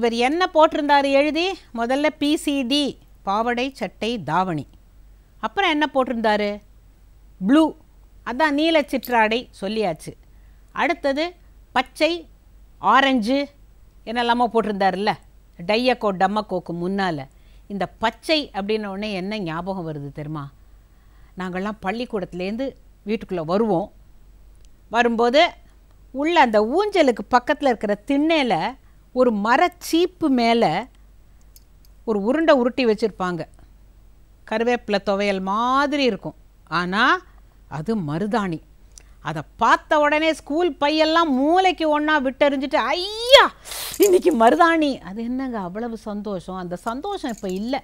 இவர் என்ன போட்டிருந்தார் எழுதி முதல்ல பிசிடி பாவடை சட்டை தாவணி அப்புறம் என்ன போட்டிருந்தார் ப்ளூ அதான் நீல சிற்றாடை சொல்லியாச்சு அடுத்தது பச்சை ஆரஞ்சு என்னெல்லாமோ போட்டிருந்தார்ல டையக்கோ டம்மக்கோக்கு முன்னால் இந்த பச்சை அப்படின்ன உடனே என்ன ஞாபகம் வருது தெரியுமா நாங்கள்லாம் பள்ளிக்கூடத்துலேருந்து வீட்டுக்குள்ளே வருவோம் வரும்போது உள்ள அந்த ஊஞ்சலுக்கு பக்கத்தில் இருக்கிற திண்ணையில் ஒரு மரச்சீப்பு மேலே ஒரு உருண்டை உருட்டி வச்சுருப்பாங்க கருவேப்பிலை துவையல் மாதிரி இருக்கும் ஆனால் அது மருதாணி அதை பார்த்த உடனே ஸ்கூல் பையெல்லாம் மூளைக்கு ஒன்றா விட்டெறிஞ்சிட்டு ஐயா இன்னைக்கு மருதாணி அது என்னங்க அவ்வளவு சந்தோஷம் அந்த சந்தோஷம் இப்போ இல்லை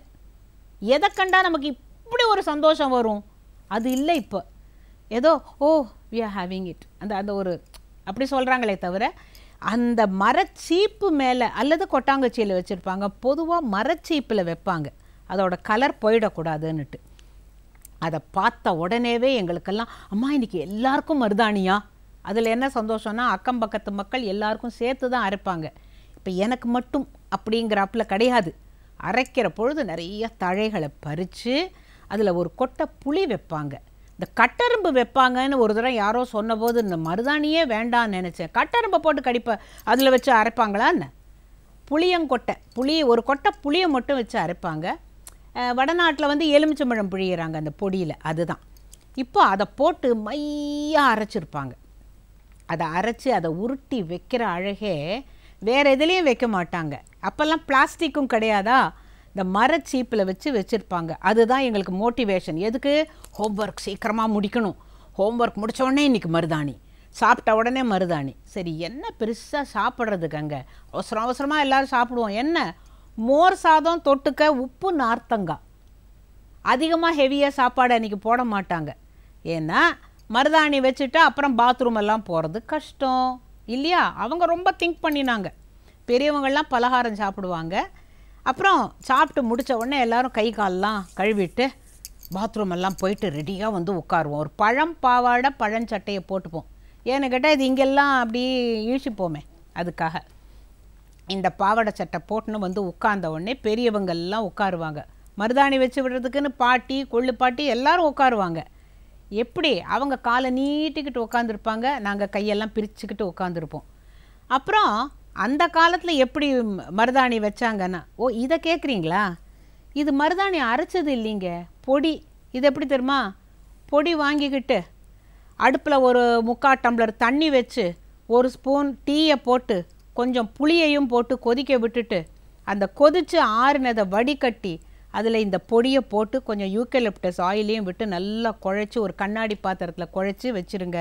எதை கண்டால் நமக்கு இப்படி ஒரு சந்தோஷம் வரும் அது இல்லை இப்போ ஏதோ oh we are having it அந்த அந்த ஒரு அப்படி சொல்கிறாங்களே தவிர அந்த மரச்சீப்பு மேலே அல்லது கொட்டாங்கச்சியில் வச்சுருப்பாங்க பொதுவாக மரச்சீப்பில் வைப்பாங்க அதோட கலர் போயிடக்கூடாதுன்னுட்டு அதை பார்த்த உடனேவே எங்களுக்கெல்லாம் அம்மா இன்னைக்கு எல்லாருக்கும் மருதாணியா அதில் என்ன சந்தோஷம்னா அக்கம் பக்கத்து மக்கள் எல்லாருக்கும் சேர்த்து தான் அரைப்பாங்க இப்போ எனக்கு மட்டும் அப்படிங்கிறாப்புல கிடையாது அரைக்கிற பொழுது நிறைய தழைகளை பறித்து அதில் ஒரு கொட்டை புளி வைப்பாங்க இந்த கட்டரும்பு வைப்பாங்கன்னு ஒரு தடவை யாரோ சொன்னபோது இந்த மருதாணியே வேண்டான்னு நினச்சேன் கட்டரும்பை போட்டு கடிப்ப அதில் வச்சு அரைப்பாங்களான்னு புளியங்கொட்டை புளி ஒரு கொட்டை புளியை மட்டும் வச்சு அரைப்பாங்க வடநாட்டில் வந்து எலுமிச்சம்பழம் புழியிறாங்க அந்த பொடியில் அதுதான் இப்போ அதை போட்டு மையாக அரைச்சிருப்பாங்க அதை அரைச்சி அதை உருட்டி வைக்கிற அழகே வேறு எதுலேயும் வைக்க மாட்டாங்க அப்போல்லாம் பிளாஸ்டிக்கும் கிடையாதா இந்த மரச்சீப்பில் வச்சு வச்சுருப்பாங்க அதுதான் எங்களுக்கு மோட்டிவேஷன் எதுக்கு ஹோம்ஒர்க் சீக்கிரமாக முடிக்கணும் ஹோம்ஒர்க் முடித்தோடனே இன்றைக்கி மருதாணி சாப்பிட்ட உடனே மருதாணி சரி என்ன பெருசாக சாப்பிட்றதுக்கு அங்கே அவசரம் அவசரமாக எல்லோரும் சாப்பிடுவோம் என்ன மோர் சாதம் தொட்டுக்க உப்பு நார்த்தங்காய் அதிகமாக ஹெவியாக சாப்பாடு அன்றைக்கி போட மாட்டாங்க ஏன்னா மருதாணி வச்சுட்டு அப்புறம் பாத்ரூம் எல்லாம் போகிறது கஷ்டம் இல்லையா அவங்க ரொம்ப திங்க் பண்ணினாங்க பெரியவங்கள்லாம் பலகாரம் சாப்பிடுவாங்க அப்புறம் சாப்பிட்டு முடித்த உடனே எல்லோரும் கை கால்லாம் கழுவிட்டு பாத்ரூம் எல்லாம் போயிட்டு ரெடியாக வந்து உட்காருவோம் ஒரு பழம் பாவாடை பழஞ்சட்டையை போட்டுப்போம் ஏன்னு கேட்டால் இது இங்கெல்லாம் அப்படி இழுச்சிப்போமே அதுக்காக இந்த பாவாடை சட்டை போட்டுன்னு வந்து உட்கார்ந்த உடனே பெரியவங்கள்லாம் உட்காருவாங்க மருதாணி வச்சு விடுறதுக்குன்னு பாட்டி கொள்ளு பாட்டி எல்லோரும் உட்காருவாங்க எப்படி அவங்க காலை நீட்டிக்கிட்டு உட்காந்துருப்பாங்க நாங்கள் கையெல்லாம் பிரிச்சுக்கிட்டு உட்காந்துருப்போம் அப்புறம் அந்த காலத்தில் எப்படி மருதாணி வச்சாங்கன்னா ஓ இதை கேட்குறீங்களா இது மருதாணி அரைச்சது இல்லைங்க பொடி இது எப்படி தெரியுமா பொடி வாங்கிக்கிட்டு அடுப்பில் ஒரு முக்கால் டம்ளர் தண்ணி வச்சு ஒரு ஸ்பூன் டீயை போட்டு கொஞ்சம் புளியையும் போட்டு கொதிக்க விட்டுட்டு அந்த கொதித்து ஆறுனதை வடிகட்டி அதில் இந்த பொடியை போட்டு கொஞ்சம் யூக்கலிப்டஸ் ஆயிலையும் விட்டு நல்லா குழைச்சி ஒரு கண்ணாடி பாத்திரத்தில் குழைச்சி வச்சுருங்க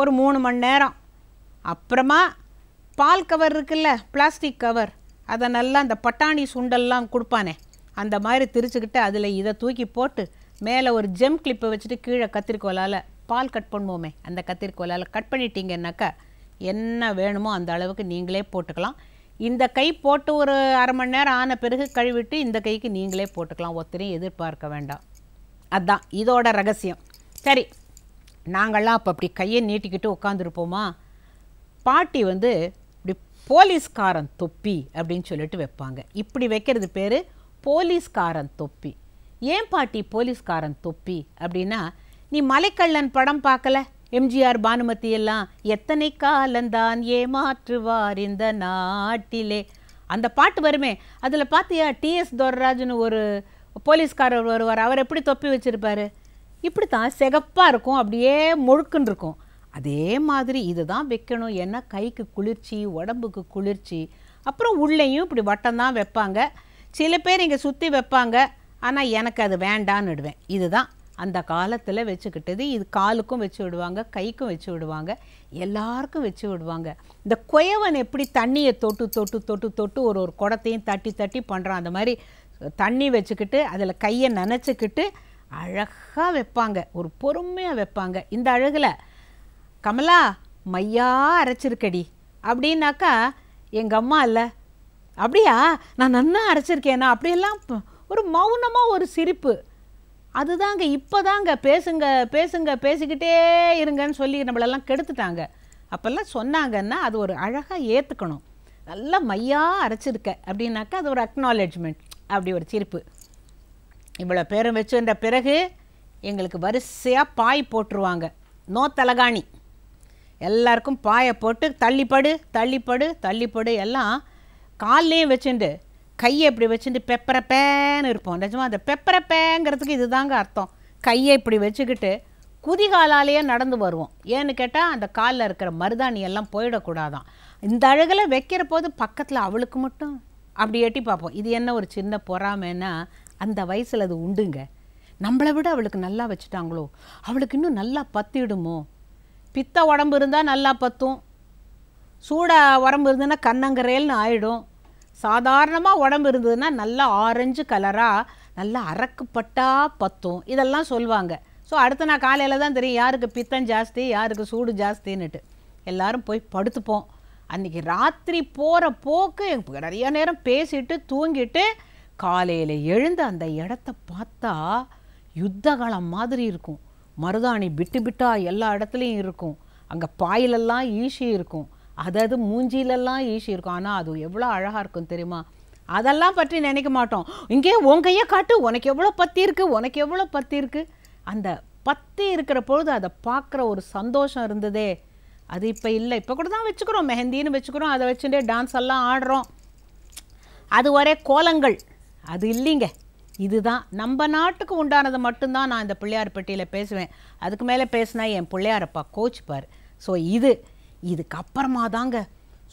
ஒரு மூணு மணி நேரம் அப்புறமா பால் கவர் இருக்குல்ல பிளாஸ்டிக் கவர் அதை நல்லா அந்த பட்டாணி சுண்டல்லாம் கொடுப்பானே அந்த மாதிரி திரிச்சுக்கிட்டு அதில் இதை தூக்கி போட்டு மேலே ஒரு ஜெம் கிளிப்பை வச்சுட்டு கீழே கத்திரிக்கோலால் பால் கட் பண்ணுவோமே அந்த கத்திரிக்கோலால் கட் பண்ணிட்டீங்கன்னாக்கா என்ன வேணுமோ அந்த அளவுக்கு நீங்களே போட்டுக்கலாம் இந்த கை போட்டு ஒரு அரை மணி நேரம் ஆன பிறகு கழுவிட்டு இந்த கைக்கு நீங்களே போட்டுக்கலாம் ஒத்தரையும் எதிர்பார்க்க வேண்டாம் அதுதான் இதோட ரகசியம் சரி நாங்கள்லாம் அப்போ அப்படி கையை நீட்டிக்கிட்டு உட்காந்துருப்போமா பாட்டி வந்து போலீஸ்காரன் தொப்பி அப்படின்னு சொல்லிட்டு வைப்பாங்க இப்படி வைக்கிறது பேர் போலீஸ்காரன் தொப்பி ஏன் பாட்டி போலீஸ்காரன் தொப்பி அப்படின்னா நீ மலைக்கள்ளன் படம் பார்க்கல எம்ஜிஆர் பானுமதி எல்லாம் எத்தனை காலந்தான் ஏமாற்றுவார் இந்த நாட்டிலே அந்த பாட்டு வருமே அதில் பார்த்தியா டிஎஸ் தோரராஜன் ஒரு போலீஸ்காரர் வருவார் அவர் எப்படி தொப்பி வச்சுருப்பார் இப்படி தான் சிகப்பாக இருக்கும் அப்படியே முழுக்குன்னு இருக்கும் அதே மாதிரி இது தான் வைக்கணும் ஏன்னா கைக்கு குளிர்ச்சி உடம்புக்கு குளிர்ச்சி அப்புறம் உள்ளேயும் இப்படி வட்டம் தான் வைப்பாங்க சில பேர் இங்கே சுற்றி வைப்பாங்க ஆனால் எனக்கு அது வேண்டான்னு விடுவேன் இதுதான் அந்த காலத்தில் வச்சுக்கிட்டது இது காலுக்கும் வச்சு விடுவாங்க கைக்கும் வச்சு விடுவாங்க எல்லாருக்கும் வச்சு விடுவாங்க இந்த குயவன் எப்படி தண்ணியை தொட்டு தொட்டு தொட்டு தொட்டு ஒரு ஒரு குடத்தையும் தட்டி தட்டி பண்ணுறான் அந்த மாதிரி தண்ணி வச்சுக்கிட்டு அதில் கையை நினச்சிக்கிட்டு அழகாக வைப்பாங்க ஒரு பொறுமையாக வைப்பாங்க இந்த அழகில் கமலா மையா அரைச்சிருக்கடி அப்படின்னாக்கா எங்கள் அம்மா இல்லை அப்படியா நான் நன்னா அரைச்சிருக்கேனா அப்படியெல்லாம் ஒரு மௌனமாக ஒரு சிரிப்பு அதுதாங்க இப்போ தாங்க பேசுங்க பேசுங்க பேசிக்கிட்டே இருங்கன்னு சொல்லி நம்மளெல்லாம் கெடுத்துட்டாங்க அப்போல்லாம் சொன்னாங்கன்னா அது ஒரு அழகாக ஏற்றுக்கணும் நல்லா மையாக அரைச்சிருக்க அப்படின்னாக்கா அது ஒரு அக்னாலேஜ்மெண்ட் அப்படி ஒரு சிரிப்பு இவ்வளோ பேரும் வச்சுன்ற பிறகு எங்களுக்கு வரிசையாக பாய் போட்டுருவாங்க நோ தலகாணி எல்லாருக்கும் பாயை போட்டு தள்ளிப்படு தள்ளிப்படு தள்ளிப்படு எல்லாம் கால்லையும் வச்சுட்டு கையை இப்படி வச்சுட்டு பெப்பரப்பேன்னு இருப்போம் நிஜமாக அந்த பெப்பரப்பேங்கிறதுக்கு இது தாங்க அர்த்தம் கையை இப்படி வச்சுக்கிட்டு குதிகாலாலேயே நடந்து வருவோம் ஏன்னு கேட்டால் அந்த காலில் இருக்கிற மருதாணி எல்லாம் போயிடக்கூடாதான் இந்த அழகில் வைக்கிற போது பக்கத்தில் அவளுக்கு மட்டும் அப்படி எட்டி பார்ப்போம் இது என்ன ஒரு சின்ன பொறாமைன்னா அந்த வயசில் அது உண்டுங்க நம்மளை விட அவளுக்கு நல்லா வச்சுட்டாங்களோ அவளுக்கு இன்னும் நல்லா பத்திடுமோ பித்த உடம்பு இருந்தால் நல்லா பத்தும் சூடாக உடம்பு இருந்ததுன்னா கண்ணங்கரையல்னு ஆகிடும் சாதாரணமாக உடம்பு இருந்ததுன்னா நல்லா ஆரஞ்சு கலராக நல்லா அரக்குப்பட்டா பத்தும் இதெல்லாம் சொல்லுவாங்க ஸோ அடுத்து நான் காலையில் தான் தெரியும் யாருக்கு பித்தம் ஜாஸ்தி யாருக்கு சூடு ஜாஸ்தின்னுட்டு எல்லோரும் போய் படுத்துப்போம் அன்றைக்கி ராத்திரி போகிற போக்கு நிறைய நேரம் பேசிட்டு தூங்கிட்டு காலையில் எழுந்து அந்த இடத்த பார்த்தா காலம் மாதிரி இருக்கும் மருதாணி பிட்டு பிட்டா எல்லா இடத்துலையும் இருக்கும் அங்கே பாயிலெல்லாம் ஈஷி இருக்கும் அதாவது மூஞ்சிலெல்லாம் ஈஷி இருக்கும் ஆனால் அது எவ்வளோ அழகாக இருக்கும் தெரியுமா அதெல்லாம் பற்றி நினைக்க மாட்டோம் இங்கே உன் கையை காட்டு உனக்கு எவ்வளோ பத்தி இருக்குது உனக்கு எவ்வளோ பத்தி இருக்குது அந்த பத்தி இருக்கிற பொழுது அதை பார்க்குற ஒரு சந்தோஷம் இருந்ததே அது இப்போ இல்லை இப்போ கூட தான் வச்சுக்கிறோம் மெஹந்தின்னு வச்சுக்கிறோம் அதை வச்சுட்டே டான்ஸ் எல்லாம் ஆடுறோம் அது ஒரே கோலங்கள் அது இல்லைங்க இதுதான் நம்ம நாட்டுக்கு உண்டானது மட்டும்தான் நான் இந்த பிள்ளையார் பெட்டியில் பேசுவேன் அதுக்கு மேலே பேசினா என் பிள்ளையாரப்பா கோச்சுப்பார் ஸோ இது இதுக்கப்புறமா தாங்க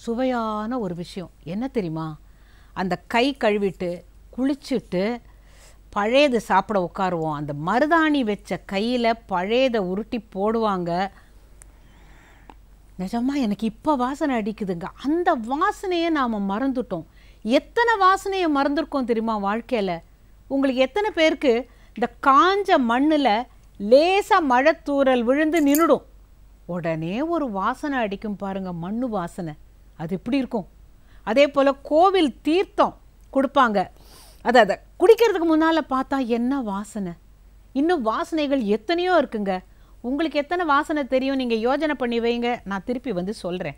சுவையான ஒரு விஷயம் என்ன தெரியுமா அந்த கை கழுவிட்டு குளிச்சுட்டு பழையது சாப்பிட உட்காருவோம் அந்த மருதாணி வச்ச கையில் பழையதை உருட்டி போடுவாங்க நிஜமாக எனக்கு இப்போ வாசனை அடிக்குதுங்க அந்த வாசனையை நாம் மறந்துட்டோம் எத்தனை வாசனையை மறந்துருக்கோம் தெரியுமா வாழ்க்கையில் உங்களுக்கு எத்தனை பேருக்கு இந்த காஞ்ச மண்ணில் லேசாக மழை தூரல் விழுந்து நின்றுடும் உடனே ஒரு வாசனை அடிக்கும் பாருங்கள் மண்ணு வாசனை அது எப்படி இருக்கும் அதே போல் கோவில் தீர்த்தம் கொடுப்பாங்க அதை அதை குடிக்கிறதுக்கு முன்னால் பார்த்தா என்ன வாசனை இன்னும் வாசனைகள் எத்தனையோ இருக்குங்க உங்களுக்கு எத்தனை வாசனை தெரியும் நீங்கள் யோஜனை பண்ணி வைங்க நான் திருப்பி வந்து சொல்கிறேன்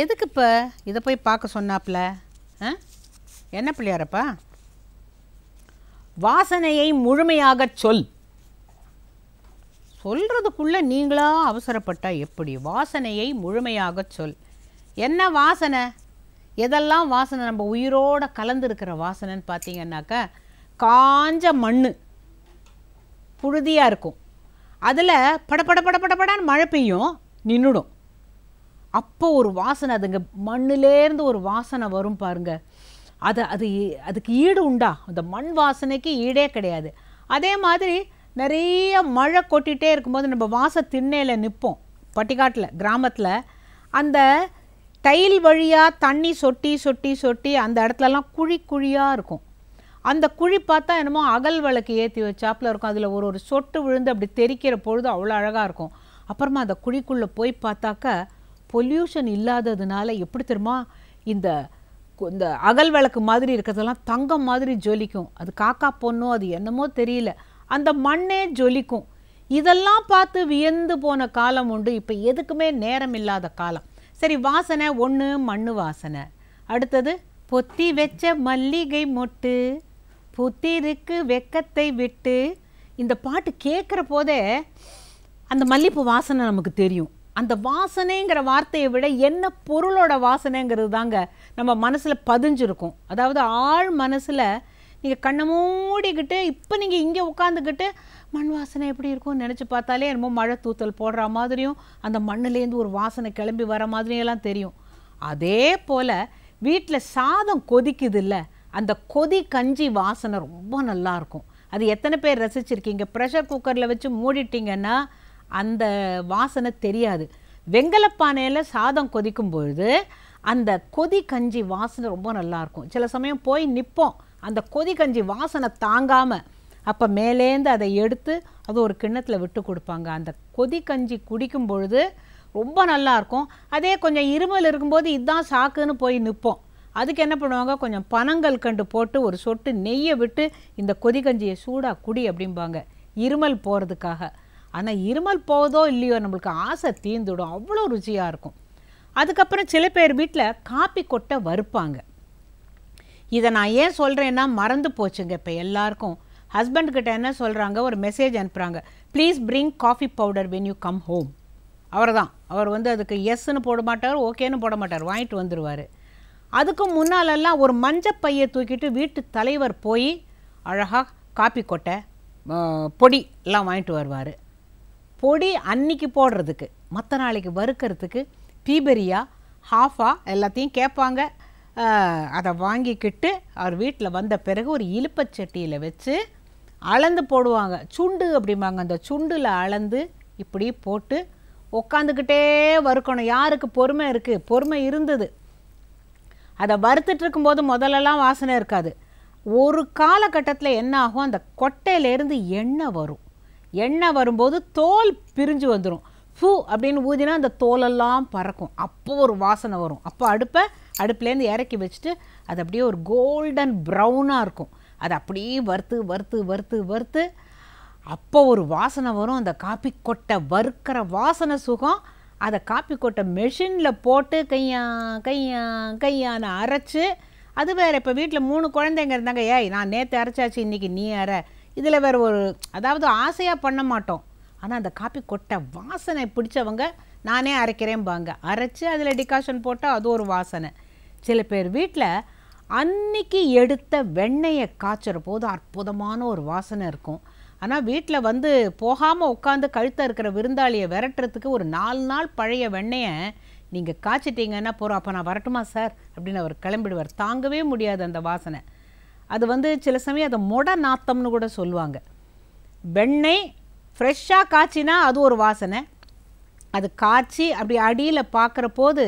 எதுக்கு இப்போ இதை போய் பார்க்க சொன்னாப்ல ஆ என்ன பிள்ளையாரப்பா வாசனையை முழுமையாக சொல் சொல்கிறதுக்குள்ளே நீங்களா அவசரப்பட்டால் எப்படி வாசனையை முழுமையாக சொல் என்ன வாசனை எதெல்லாம் வாசனை நம்ம உயிரோடு கலந்துருக்கிற வாசனைன்னு பார்த்தீங்கன்னாக்கா காஞ்ச மண் புழுதியாக இருக்கும் அதில் படப்பட படப்படப்படான்னு மழை பெய்யும் நின்றுடும் அப்போ ஒரு வாசனை அதுங்க மண்ணிலேருந்து ஒரு வாசனை வரும் பாருங்க அது அது அதுக்கு ஈடு உண்டா அந்த மண் வாசனைக்கு ஈடே கிடையாது அதே மாதிரி நிறைய மழை கொட்டிகிட்டே இருக்கும்போது நம்ம வாச திண்ணையில் நிற்போம் பட்டிக்காட்டில் கிராமத்தில் அந்த தைல் வழியாக தண்ணி சொட்டி சொட்டி சொட்டி அந்த இடத்துலலாம் குழி குழியாக இருக்கும் அந்த குழி பார்த்தா என்னமோ அகல் விளக்கு ஏற்றி வச்சாப்பில் இருக்கும் அதில் ஒரு ஒரு சொட்டு விழுந்து அப்படி தெரிக்கிற பொழுது அவ்வளோ அழகாக இருக்கும் அப்புறமா அந்த குழிக்குள்ளே போய் பார்த்தாக்கா பொல்யூஷன் இல்லாததுனால எப்படி தெரியுமா இந்த இந்த அகல் விளக்கு மாதிரி இருக்கிறதெல்லாம் தங்கம் மாதிரி ஜொலிக்கும் அது காக்கா பொண்ணும் அது என்னமோ தெரியல அந்த மண்ணே ஜொலிக்கும் இதெல்லாம் பார்த்து வியந்து போன காலம் உண்டு இப்போ எதுக்குமே நேரம் இல்லாத காலம் சரி வாசனை ஒன்று மண்ணு வாசனை அடுத்தது பொத்தி வச்ச மல்லிகை மொட்டு புத்திருக்கு வெக்கத்தை விட்டு இந்த பாட்டு கேட்குற போதே அந்த மல்லிப்பூ வாசனை நமக்கு தெரியும் அந்த வாசனைங்கிற வார்த்தையை விட என்ன பொருளோட வாசனைங்கிறது தாங்க நம்ம மனசில் பதிஞ்சிருக்கும் அதாவது ஆள் மனசில் நீங்கள் கண்ணை மூடிக்கிட்டு இப்போ நீங்கள் இங்கே உட்காந்துக்கிட்டு மண் வாசனை எப்படி இருக்கும்னு நினச்சி பார்த்தாலே என்னமோ மழை தூத்தல் போடுற மாதிரியும் அந்த மண்ணுலேருந்து ஒரு வாசனை கிளம்பி வர மாதிரியெல்லாம் தெரியும் அதே போல் வீட்டில் சாதம் கொதிக்குது இல்லை அந்த கொதி கஞ்சி வாசனை ரொம்ப நல்லாயிருக்கும் அது எத்தனை பேர் ரசிச்சிருக்கீங்க ப்ரெஷர் குக்கரில் வச்சு மூடிட்டிங்கன்னா அந்த வாசனை தெரியாது வெங்கலப்பானையில் சாதம் கொதிக்கும் பொழுது அந்த கொதி கஞ்சி வாசனை ரொம்ப நல்லாயிருக்கும் சில சமயம் போய் நிற்போம் அந்த கொதி கஞ்சி வாசனை தாங்காமல் அப்போ மேலேந்து அதை எடுத்து அது ஒரு கிண்ணத்தில் விட்டு கொடுப்பாங்க அந்த கொதி கஞ்சி குடிக்கும் பொழுது ரொம்ப நல்லாயிருக்கும் அதே கொஞ்சம் இருமல் இருக்கும்போது இதுதான் சாக்குன்னு போய் நிற்போம் அதுக்கு என்ன பண்ணுவாங்க கொஞ்சம் பனங்கள் கண்டு போட்டு ஒரு சொட்டு நெய்யை விட்டு இந்த கொதிக்கஞ்சியை சூடாக குடி அப்படிம்பாங்க இருமல் போகிறதுக்காக ஆனால் இருமல் போதோ இல்லையோ நம்மளுக்கு ஆசை தீர்ந்துடும் அவ்வளோ ருச்சியாக இருக்கும் அதுக்கப்புறம் சில பேர் வீட்டில் காப்பி கொட்டை வறுப்பாங்க இதை நான் ஏன் சொல்கிறேன்னா மறந்து போச்சுங்க இப்போ எல்லாருக்கும் ஹஸ்பண்ட்கிட்ட என்ன சொல்கிறாங்க ஒரு மெசேஜ் அனுப்புகிறாங்க please bring coffee powder when you come home அவர் தான் அவர் வந்து அதுக்கு எஸ்ன்னு போட மாட்டார் ஓகேன்னு போட மாட்டார் வாங்கிட்டு வந்துடுவார் அதுக்கு முன்னாலெல்லாம் ஒரு மஞ்சள் பையை தூக்கிட்டு வீட்டு தலைவர் போய் அழகாக காப்பி கொட்டை பொடி எல்லாம் வாங்கிட்டு வருவார் பொடி அன்னைக்கு போடுறதுக்கு மற்ற நாளைக்கு வறுக்கிறதுக்கு பீபெரியா ஹாஃபா எல்லாத்தையும் கேட்பாங்க அதை வாங்கிக்கிட்டு அவர் வீட்டில் வந்த பிறகு ஒரு இழுப்பச்சட்டியில் வச்சு அளந்து போடுவாங்க சுண்டு அப்படிம்பாங்க அந்த சுண்டில் அளந்து இப்படி போட்டு உக்காந்துக்கிட்டே வறுக்கணும் யாருக்கு பொறுமை இருக்குது பொறுமை இருந்தது அதை வறுத்துட்டு இருக்கும்போது முதல்லலாம் வாசனை இருக்காது ஒரு காலகட்டத்தில் என்ன ஆகும் அந்த கொட்டையிலேருந்து எண்ணெய் வரும் எண்ணெய் வரும்போது தோல் பிரிஞ்சு வந்துடும் ஃபூ அப்படின்னு ஊதினா அந்த தோலெல்லாம் பறக்கும் அப்போது ஒரு வாசனை வரும் அப்போ அடுப்பை அடுப்புலேருந்து இறக்கி வச்சுட்டு அது அப்படியே ஒரு கோல்டன் ப்ரௌனாக இருக்கும் அது அப்படியே வறுத்து வறுத்து வறுத்து வறுத்து அப்போ ஒரு வாசனை வரும் அந்த காப்பி கொட்டை வறுக்கிற வாசனை சுகம் அதை காப்பி கொட்டை மெஷினில் போட்டு கையா கையா கையான அரைச்சி அது வேறு இப்போ வீட்டில் மூணு குழந்தைங்க இருந்தாங்க ஏய் நான் நேற்று அரைச்சாச்சு இன்றைக்கி நீ அரை இதில் வேறு ஒரு அதாவது ஆசையாக பண்ண மாட்டோம் ஆனால் அந்த காப்பி கொட்ட வாசனை பிடிச்சவங்க நானே பாங்க அரைச்சி அதில் டிகாஷன் போட்டால் அது ஒரு வாசனை சில பேர் வீட்டில் அன்னைக்கு எடுத்த வெண்ணெயை காய்ச்சுற போது அற்புதமான ஒரு வாசனை இருக்கும் ஆனால் வீட்டில் வந்து போகாமல் உட்காந்து கழுத்த இருக்கிற விருந்தாளியை விரட்டுறதுக்கு ஒரு நாலு நாள் பழைய வெண்ணெயை நீங்கள் காய்ச்சிட்டீங்கன்னா போகிறோம் அப்போ நான் வரட்டுமா சார் அப்படின்னு அவர் கிளம்பிடுவார் தாங்கவே முடியாது அந்த வாசனை அது வந்து சில சமயம் அதை மொட நாத்தம்னு கூட சொல்லுவாங்க வெண்ணெய் ஃப்ரெஷ்ஷாக காய்ச்சினா அது ஒரு வாசனை அது காய்ச்சி அப்படி அடியில் பார்க்குற போது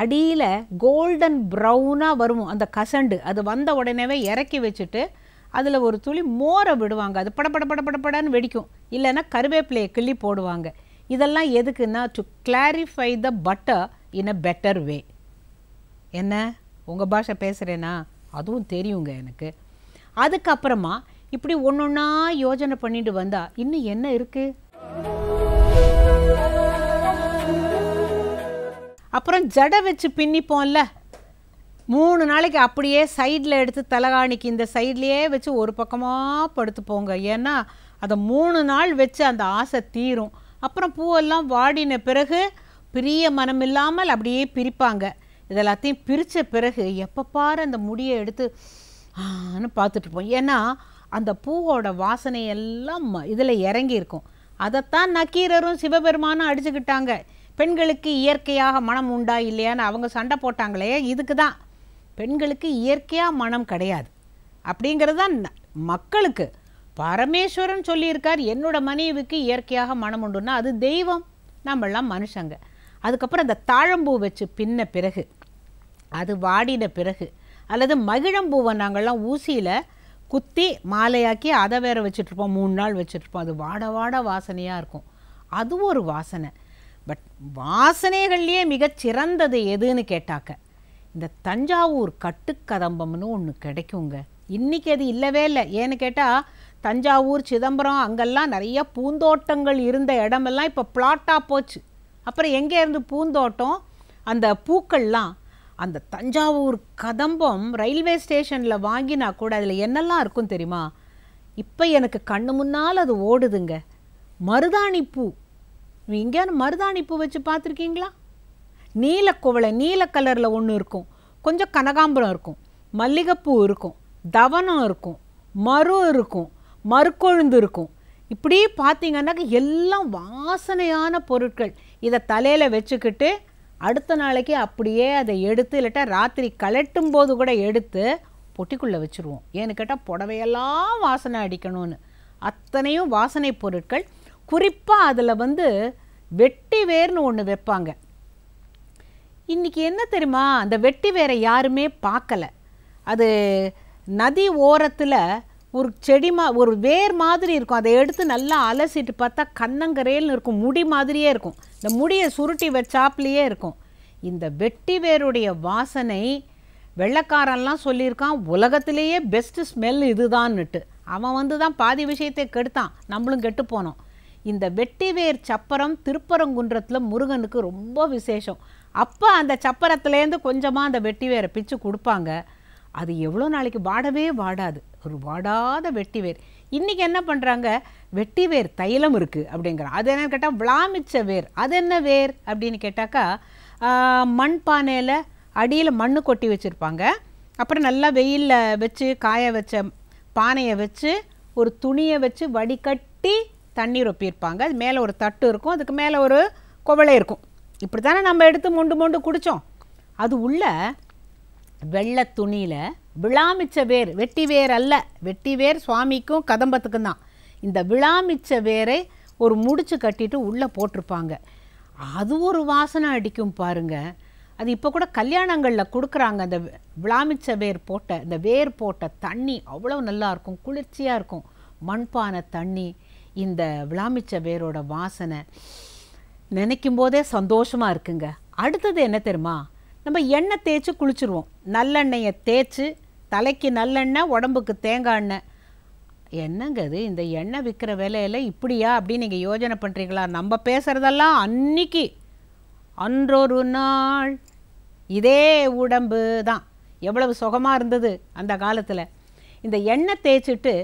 அடியில் கோல்டன் ப்ரௌனாக வரும் அந்த கசண்டு அது வந்த உடனேவே இறக்கி வச்சுட்டு அதில் ஒரு துளி மோரை விடுவாங்க அது பட படப்படப்படன்னு வெடிக்கும் இல்லைன்னா கருவேப்பிலையை கிள்ளி போடுவாங்க இதெல்லாம் எதுக்குன்னா to clarify the butter in a better way என்ன உங்கள் பாஷை பேசுகிறேன்னா அதுவும் தெரியுங்க எனக்கு அதுக்கப்புறமா இப்படி ஒன்று ஒன்றா யோஜனை பண்ணிட்டு வந்தா இன்னும் என்ன இருக்குது அப்புறம் ஜடை வச்சு பின்னிப்போம்ல மூணு நாளைக்கு அப்படியே சைடில் எடுத்து தலகாணிக்கு இந்த சைட்லேயே வச்சு ஒரு பக்கமாக படுத்துப்போங்க ஏன்னா அதை மூணு நாள் வச்சு அந்த ஆசை தீரும் அப்புறம் பூவெல்லாம் வாடின பிறகு பிரிய மனம் இல்லாமல் அப்படியே பிரிப்பாங்க இதெல்லாத்தையும் பிரித்த பிறகு எப்போ பாரு அந்த முடியை எடுத்து ஆன்னு பார்த்துட்ருப்போம் ஏன்னா அந்த பூவோட வாசனை எல்லாம் இதில் இறங்கியிருக்கும் அதைத்தான் நக்கீரரும் சிவபெருமானும் அடிச்சுக்கிட்டாங்க பெண்களுக்கு இயற்கையாக மனம் உண்டா இல்லையான்னு அவங்க சண்டை போட்டாங்களே இதுக்கு தான் பெண்களுக்கு இயற்கையாக மனம் கிடையாது அப்படிங்கிறது தான் மக்களுக்கு பரமேஸ்வரன் சொல்லியிருக்கார் என்னோட மனைவிக்கு இயற்கையாக மனம் உண்டுன்னா அது தெய்வம் நம்மளாம் மனுஷங்க அதுக்கப்புறம் அந்த தாழம்பூ வச்சு பின்ன பிறகு அது வாடின பிறகு அல்லது மகிழம்பூவை நாங்கள்லாம் ஊசியில் குத்தி மாலையாக்கி அதை வேற வச்சுட்ருப்போம் மூணு நாள் வச்சுட்ருப்போம் அது வாட வாட வாசனையாக இருக்கும் அது ஒரு வாசனை பட் வாசனைகள்லேயே மிகச்சிறந்தது எதுன்னு கேட்டாக்க இந்த தஞ்சாவூர் கட்டுக்கதம்பம்னு ஒன்று கிடைக்குங்க இன்றைக்கி அது இல்லவே இல்லை ஏன்னு கேட்டால் தஞ்சாவூர் சிதம்பரம் அங்கெல்லாம் நிறைய பூந்தோட்டங்கள் இருந்த இடமெல்லாம் இப்போ பிளாட்டாக போச்சு அப்புறம் எங்கே இருந்து பூந்தோட்டம் அந்த பூக்கள்லாம் அந்த தஞ்சாவூர் கதம்பம் ரயில்வே ஸ்டேஷனில் வாங்கினா கூட அதில் என்னெல்லாம் இருக்கும் தெரியுமா இப்போ எனக்கு கண்ணு முன்னால் அது ஓடுதுங்க மருதாணி பூ எங்கேயாவது மருதாணி பூ வச்சு பார்த்துருக்கீங்களா நீலக்குவளை நீல கலரில் ஒன்று இருக்கும் கொஞ்சம் கனகாம்பரம் இருக்கும் மல்லிகைப்பூ இருக்கும் தவனம் இருக்கும் மரு இருக்கும் மறுக்கொழுந்து இருக்கும் இப்படி பார்த்தீங்கன்னாக்க எல்லாம் வாசனையான பொருட்கள் இதை தலையில் வச்சுக்கிட்டு அடுத்த நாளைக்கு அப்படியே அதை எடுத்து இல்லட்டா ராத்திரி கலட்டும் போது கூட எடுத்து பொட்டிக்குள்ளே வச்சுருவோம் ஏன்னு கேட்டால் புடவையெல்லாம் வாசனை அடிக்கணும்னு அத்தனையும் வாசனை பொருட்கள் குறிப்பாக அதில் வந்து வெட்டி வேர்னு ஒன்று வைப்பாங்க இன்றைக்கி என்ன தெரியுமா அந்த வெட்டி வேரை யாருமே பார்க்கலை அது நதி ஓரத்தில் ஒரு செடி மா ஒரு வேர் மாதிரி இருக்கும் அதை எடுத்து நல்லா அலசிட்டு பார்த்தா கண்ணங்கரையல்னு இருக்கும் முடி மாதிரியே இருக்கும் இந்த முடியை சுருட்டி வச்சாப்லேயே இருக்கும் இந்த வெட்டி வேருடைய வாசனை வெள்ளக்காரன்லாம் சொல்லியிருக்கான் உலகத்திலேயே பெஸ்ட்டு ஸ்மெல் இதுதான்னுட்டு அவன் வந்து தான் பாதி விஷயத்தை கெடுத்தான் நம்மளும் கெட்டு போனோம் இந்த வேர் சப்பரம் திருப்பரங்குன்றத்தில் முருகனுக்கு ரொம்ப விசேஷம் அப்போ அந்த சப்பரத்துலேருந்து கொஞ்சமாக அந்த வெட்டி வேரை பிச்சு கொடுப்பாங்க அது எவ்வளோ நாளைக்கு வாடவே வாடாது ஒரு வாடாத வெட்டி வேர் இன்றைக்கி என்ன பண்ணுறாங்க வெட்டி வேர் தைலம் இருக்குது அப்படிங்கிற அது என்னன்னு கேட்டால் விளாமிச்ச வேர் அது என்ன வேர் அப்படின்னு கேட்டாக்கா மண் பானையில் அடியில் மண் கொட்டி வச்சுருப்பாங்க அப்புறம் நல்லா வெயிலில் வச்சு காய வச்ச பானையை வச்சு ஒரு துணியை வச்சு வடிகட்டி தண்ணீர் ஒப்பியிருப்பாங்க அது மேலே ஒரு தட்டு இருக்கும் அதுக்கு மேலே ஒரு குவளை இருக்கும் இப்படி தானே நம்ம எடுத்து மொண்டு மொண்டு குடித்தோம் அது உள்ள வெள்ளை துணியில் விழாமிச்ச வேர் வெட்டி வேர் அல்ல வெட்டி வேர் சுவாமிக்கும் கதம்பத்துக்கும் தான் இந்த விழாமிச்ச வேரை ஒரு முடிச்சு கட்டிட்டு உள்ளே போட்டிருப்பாங்க அது ஒரு வாசனை அடிக்கும் பாருங்கள் அது இப்போ கூட கல்யாணங்களில் கொடுக்குறாங்க அந்த விளாமிச்ச வேர் போட்ட இந்த வேர் போட்ட தண்ணி அவ்வளோ நல்லாயிருக்கும் குளிர்ச்சியாக இருக்கும் மண்பானை தண்ணி இந்த விழாமிச்ச வேரோட வாசனை நினைக்கும் போதே சந்தோஷமாக இருக்குங்க அடுத்தது என்ன தெரியுமா நம்ம எண்ணெய் தேய்ச்சி குளிச்சுருவோம் நல்லெண்ணெயை தேய்ச்சி தலைக்கு நல்லெண்ணெய் உடம்புக்கு தேங்காய் எண்ணெய் என்னங்கிறது இந்த எண்ணெய் விற்கிற விலையில் இப்படியா அப்படின்னு நீங்கள் யோஜனை பண்ணுறீங்களா நம்ம பேசுகிறதெல்லாம் அன்னைக்கு அன்றொரு நாள் இதே உடம்பு தான் எவ்வளவு சுகமாக இருந்தது அந்த காலத்தில் இந்த எண்ணெய் தேய்ச்சிட்டு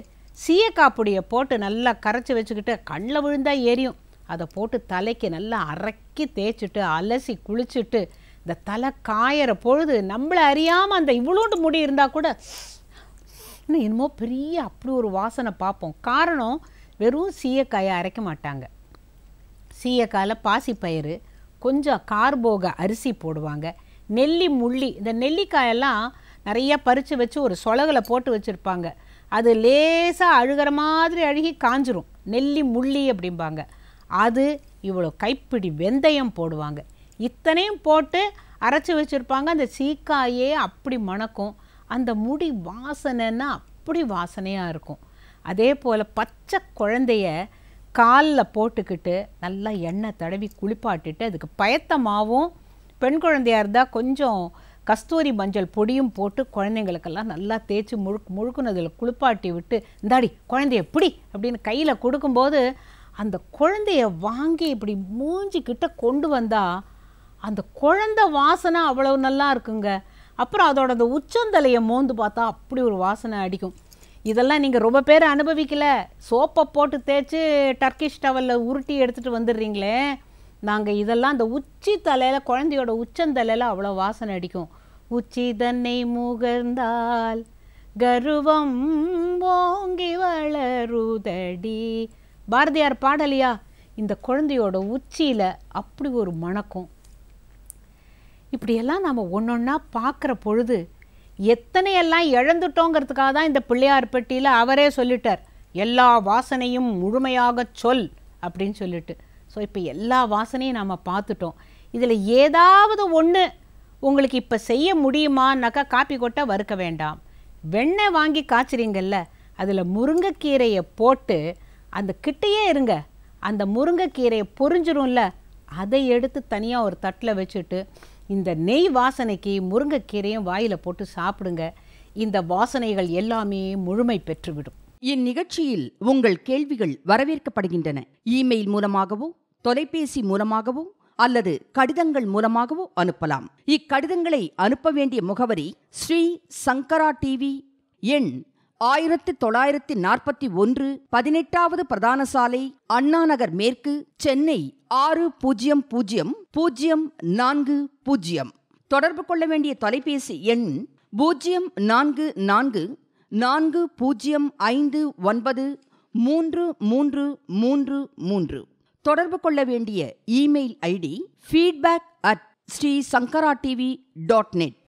சீயக்காப்புடியை போட்டு நல்லா கரைச்சி வச்சுக்கிட்டு கண்ணில் விழுந்தால் எரியும் அதை போட்டு தலைக்கு நல்லா அரைக்கி தேய்ச்சிட்டு அலசி குளிச்சுட்டு இந்த தலை காயிற பொழுது நம்மளை அறியாமல் அந்த இவ்வளோண்டு முடி இருந்தால் கூட இன்னும் என்னமோ பெரிய அப்படி ஒரு வாசனை பார்ப்போம் காரணம் வெறும் சீயக்காயை அரைக்க மாட்டாங்க சீயக்காயில் பாசிப்பயிறு கொஞ்சம் கார்போக அரிசி போடுவாங்க நெல்லி முள்ளி இந்த நெல்லிக்காயெல்லாம் நிறையா பறித்து வச்சு ஒரு சொலகளை போட்டு வச்சுருப்பாங்க அது லேசாக அழுகிற மாதிரி அழுகி காஞ்சிரும் நெல்லி முள்ளி அப்படிம்பாங்க அது இவ்வளோ கைப்பிடி வெந்தயம் போடுவாங்க இத்தனையும் போட்டு அரைச்சி வச்சுருப்பாங்க அந்த சீக்காயே அப்படி மணக்கும் அந்த முடி வாசனைன்னா அப்படி வாசனையாக இருக்கும் அதே போல் பச்சை குழந்தைய காலில் போட்டுக்கிட்டு நல்லா எண்ணெய் தடவி குளிப்பாட்டிட்டு அதுக்கு பயத்தமாகவும் பெண் குழந்தையாக இருந்தால் கொஞ்சம் கஸ்தூரி மஞ்சள் பொடியும் போட்டு குழந்தைங்களுக்கெல்லாம் நல்லா தேய்ச்சி முழுக் முழுக்குனதில் குளிப்பாட்டி விட்டு இந்தாடி குழந்தைய பிடி அப்படின்னு கையில் கொடுக்கும்போது அந்த குழந்தைய வாங்கி இப்படி மூஞ்சிக்கிட்ட கொண்டு வந்தால் அந்த குழந்த வாசனை அவ்வளோ நல்லா இருக்குங்க அப்புறம் அதோட அந்த உச்சந்தலையை மோந்து பார்த்தா அப்படி ஒரு வாசனை அடிக்கும் இதெல்லாம் நீங்கள் ரொம்ப பேர் அனுபவிக்கலை சோப்பை போட்டு தேய்ச்சி டர்க்கிஷ் டவலில் உருட்டி எடுத்துகிட்டு வந்துடுறீங்களே நாங்கள் இதெல்லாம் அந்த உச்சி தலையில் குழந்தையோட உச்சந்தலையில் அவ்வளோ வாசனை அடிக்கும் உச்சி தன்னை முகர்ந்தால் கர்வம் ஓங்கி வளருதடி பாரதியார் பாடலியா இந்த குழந்தையோட உச்சியில் அப்படி ஒரு மணக்கும் இப்படியெல்லாம் நாம் ஒன்று ஒன்றா பார்க்குற பொழுது எத்தனையெல்லாம் இழந்துட்டோங்கிறதுக்காக தான் இந்த பிள்ளையார் பெட்டியில் அவரே சொல்லிட்டார் எல்லா வாசனையும் முழுமையாக சொல் அப்படின்னு சொல்லிட்டு ஸோ இப்போ எல்லா வாசனையும் நாம் பார்த்துட்டோம் இதில் ஏதாவது ஒன்று உங்களுக்கு இப்போ செய்ய முடியுமான்னாக்கா காப்பி கொட்ட வறுக்க வேண்டாம் வெண்ணெய் வாங்கி காய்ச்சிறீங்கல்ல அதில் முருங்கைக்கீரையை போட்டு அந்த கிட்டையே இருங்க அந்த முருங்கைக்கீரையை பொறிஞ்சிரும்ல அதை எடுத்து தனியாக ஒரு தட்டில் வச்சுட்டு இந்த நெய் வாசனைக்கு முருங்கைக்கீரையும் வாயில் போட்டு சாப்பிடுங்க இந்த வாசனைகள் எல்லாமே முழுமை பெற்றுவிடும் இந்நிகழ்ச்சியில் உங்கள் கேள்விகள் வரவேற்கப்படுகின்றன இமெயில் மூலமாகவோ தொலைபேசி மூலமாகவோ அல்லது கடிதங்கள் மூலமாகவோ அனுப்பலாம் இக்கடிதங்களை அனுப்ப வேண்டிய முகவரி ஸ்ரீ சங்கரா டிவி எண் ஆயிரத்தி தொள்ளாயிரத்தி நாற்பத்தி ஒன்று பதினெட்டாவது பிரதான சாலை அண்ணாநகர் மேற்கு சென்னை ஆறு பூஜ்ஜியம் பூஜ்ஜியம் பூஜ்ஜியம் நான்கு பூஜ்ஜியம் தொடர்பு கொள்ள வேண்டிய தொலைபேசி எண் பூஜ்ஜியம் நான்கு நான்கு நான்கு பூஜ்ஜியம் ஐந்து ஒன்பது மூன்று மூன்று மூன்று மூன்று தொடர்பு கொள்ள வேண்டிய email ID feedback at Sri Sankara TV dot net